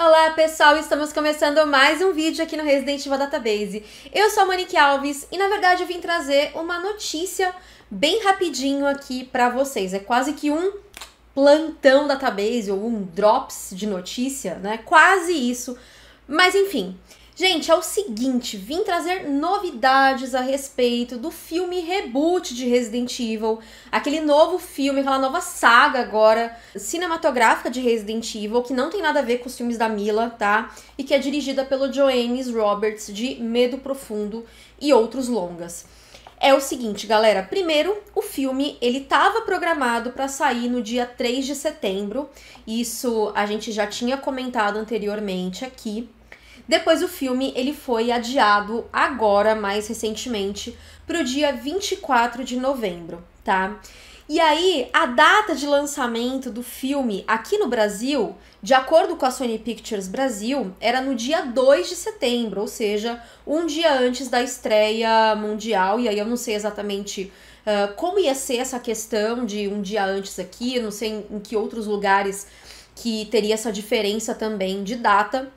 Olá pessoal, estamos começando mais um vídeo aqui no Resident Evil Database. Eu sou a Monique Alves e na verdade eu vim trazer uma notícia bem rapidinho aqui para vocês. É quase que um plantão database ou um drops de notícia, né? Quase isso. Mas enfim, Gente, é o seguinte, vim trazer novidades a respeito do filme reboot de Resident Evil, aquele novo filme, aquela nova saga agora cinematográfica de Resident Evil, que não tem nada a ver com os filmes da Mila, tá? E que é dirigida pelo Joannes Roberts de Medo Profundo e outros longas. É o seguinte, galera, primeiro, o filme ele estava programado para sair no dia 3 de setembro. Isso a gente já tinha comentado anteriormente aqui. Depois o filme ele foi adiado agora, mais recentemente, para o dia 24 de novembro, tá? E aí, a data de lançamento do filme aqui no Brasil, de acordo com a Sony Pictures Brasil, era no dia 2 de setembro, ou seja, um dia antes da estreia mundial. E aí eu não sei exatamente uh, como ia ser essa questão de um dia antes aqui, eu não sei em, em que outros lugares que teria essa diferença também de data.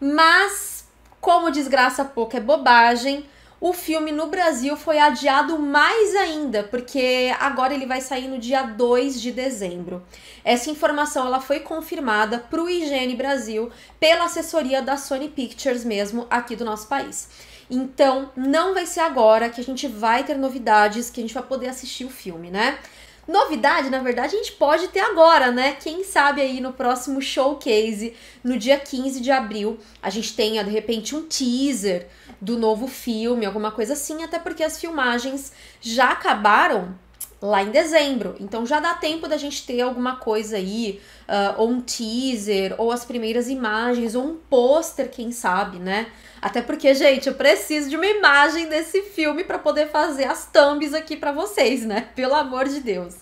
Mas, como desgraça pouca é bobagem, o filme no Brasil foi adiado mais ainda, porque agora ele vai sair no dia 2 de dezembro. Essa informação ela foi confirmada para o IGN Brasil pela assessoria da Sony Pictures mesmo aqui do nosso país. Então, não vai ser agora que a gente vai ter novidades, que a gente vai poder assistir o filme, né? Novidade, na verdade, a gente pode ter agora, né? Quem sabe aí no próximo showcase, no dia 15 de abril, a gente tenha de repente um teaser do novo filme, alguma coisa assim, até porque as filmagens já acabaram lá em dezembro. Então já dá tempo da gente ter alguma coisa aí, uh, ou um teaser, ou as primeiras imagens, ou um pôster, quem sabe, né? Até porque, gente, eu preciso de uma imagem desse filme para poder fazer as thumbs aqui para vocês, né? Pelo amor de Deus.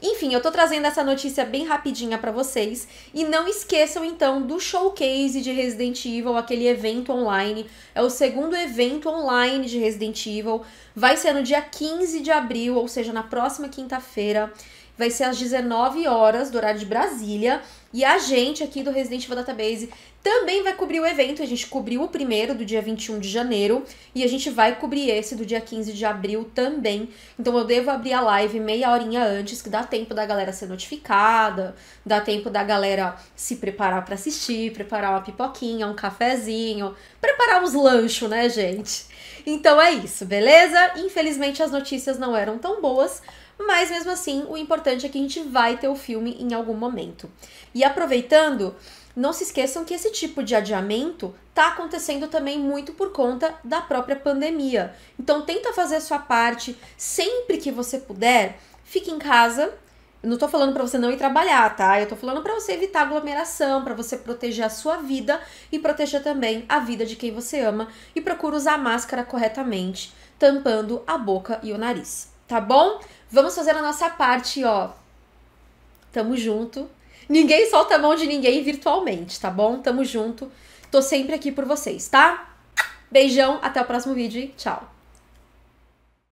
Enfim, eu tô trazendo essa notícia bem rapidinha para vocês e não esqueçam então do showcase de Resident Evil, aquele evento online. É o segundo evento online de Resident Evil. Vai ser no dia 15 de abril, ou seja, na próxima quinta-feira. Vai ser às 19 horas do horário de Brasília. E a gente aqui do Resident Evil Database também vai cobrir o evento. A gente cobriu o primeiro do dia 21 de janeiro e a gente vai cobrir esse do dia 15 de abril também. Então eu devo abrir a live meia horinha antes, que dá tempo da galera ser notificada, dá tempo da galera se preparar para assistir, preparar uma pipoquinha, um cafezinho, preparar uns lanchos, né, gente? Então é isso, beleza? Infelizmente as notícias não eram tão boas, mas mesmo assim, o importante é que a gente vai ter o filme em algum momento. E aproveitando, não se esqueçam que esse tipo de adiamento está acontecendo também muito por conta da própria pandemia. Então tenta fazer a sua parte sempre que você puder. Fique em casa. Eu não tô falando para você não ir trabalhar, tá? Eu tô falando para você evitar aglomeração, para você proteger a sua vida e proteger também a vida de quem você ama e procura usar máscara corretamente, tampando a boca e o nariz, tá bom? Vamos fazer a nossa parte, ó. Tamo junto. Ninguém solta a mão de ninguém virtualmente, tá bom? Tamo junto. Tô sempre aqui por vocês, tá? Beijão, até o próximo vídeo tchau.